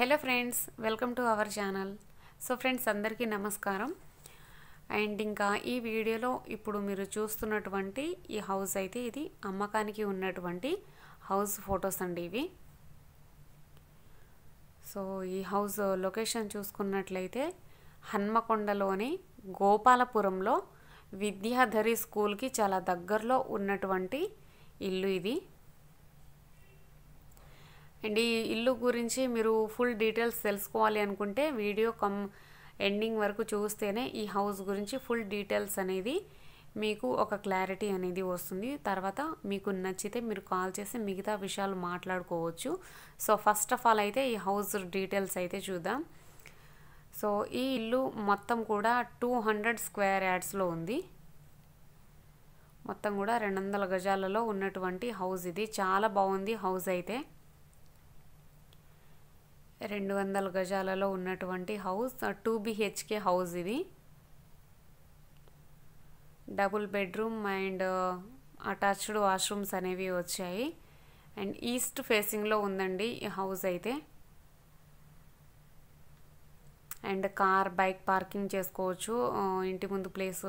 hello friends welcome to our channel so friends అందరికీ నమస్కారం and ఇంకా ఈ వీడియోలో ఇప్పుడు మీరు చూస్తున్నటువంటి ఈ హౌస్ అయితే ఇది అమ్మకానికి ఉన్నటువంటి హౌస్ ఫొటోస్ అండి ఇవి సో ఈ హౌస్ లొకేషన్ చూసుకున్నట్లయితే హన్మకొండలోని గోపాలపురంలో విద్యాధరి స్కూల్కి చాలా దగ్గరలో ఉన్నటువంటి ఇల్లు ఇది అండ్ ఈ ఇల్లు గురించి మీరు ఫుల్ డీటెయిల్స్ తెలుసుకోవాలి అనుకుంటే వీడియో కమ్ ఎండింగ్ వరకు చూస్తేనే ఈ హౌస్ గురించి ఫుల్ డీటెయిల్స్ అనేది మీకు ఒక క్లారిటీ అనేది వస్తుంది తర్వాత మీకు నచ్చితే మీరు కాల్ చేసి మిగతా విషయాలు మాట్లాడుకోవచ్చు సో ఫస్ట్ ఆఫ్ ఆల్ అయితే ఈ హౌస్ డీటెయిల్స్ అయితే చూద్దాం సో ఈ ఇల్లు మొత్తం కూడా టూ హండ్రెడ్ స్క్వేర్ యాడ్స్లో ఉంది మొత్తం కూడా రెండు వందల గజాలలో ఉన్నటువంటి హౌస్ ఇది చాలా బాగుంది హౌస్ అయితే రెండు వందల గజాలలో ఉన్నటువంటి హౌస్ టూ బిహెచ్కే హౌస్ ఇది double bedroom and attached washrooms అనేవి వచ్చాయి అండ్ ఈస్ట్ ఫేసింగ్లో ఉందండి ఈ హౌస్ అయితే అండ్ కార్ బైక్ పార్కింగ్ చేసుకోవచ్చు ఇంటి ముందు ప్లేస్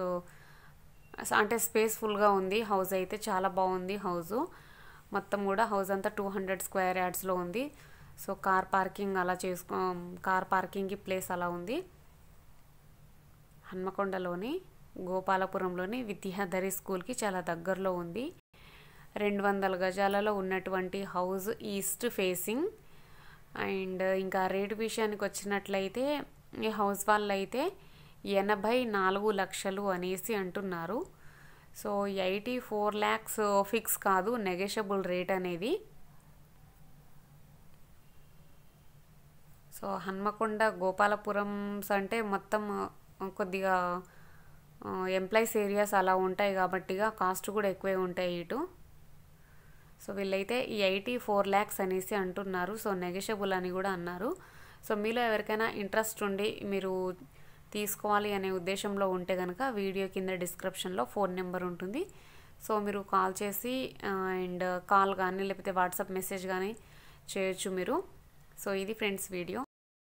అంటే స్పేస్ఫుల్గా ఉంది హౌస్ అయితే చాలా బాగుంది హౌజు మొత్తం కూడా హౌస్ అంతా టూ హండ్రెడ్ స్క్వేర్ యార్డ్స్లో ఉంది సో కార్ పార్కింగ్ అలా చేసుకో కార్ పార్కింగ్కి ప్లేస్ అలా ఉంది హన్మకొండలోని గోపాలపురంలోని విద్యాధరి స్కూల్కి చాలా దగ్గరలో ఉంది రెండు వందల గజాలలో ఉన్నటువంటి హౌస్ ఈస్ట్ ఫేసింగ్ అండ్ ఇంకా రేటు విషయానికి వచ్చినట్లయితే ఈ హౌస్ వాళ్ళు అయితే ఎనభై నాలుగు లక్షలు అనేసి అంటున్నారు so eighty four lakhs fix కాదు నెగెషబుల్ రేట్ అనేది సో హన్మకొండ గోపాలపురంస్ అంటే మొత్తం కొద్దిగా ఎంప్లాయీస్ ఏరియాస్ అలా ఉంటాయి కాబట్టి కాస్ట్ కూడా ఎక్కువే ఉంటాయి ఇటు సో వీళ్ళైతే ఈ ఐటీ ఫోర్ ల్యాక్స్ అనేసి అంటున్నారు సో నెగెషబుల్ అని కూడా అన్నారు సో మీలో ఎవరికైనా ఇంట్రెస్ట్ ఉండి మీరు తీసుకోవాలి అనే ఉద్దేశంలో ఉంటే కనుక వీడియో కింద డిస్క్రిప్షన్లో ఫోన్ నెంబర్ ఉంటుంది సో మీరు కాల్ చేసి అండ్ కాల్ కానీ లేకపోతే వాట్సాప్ మెసేజ్ కానీ చేయొచ్చు మీరు సో ఇది ఫ్రెండ్స్ వీడియో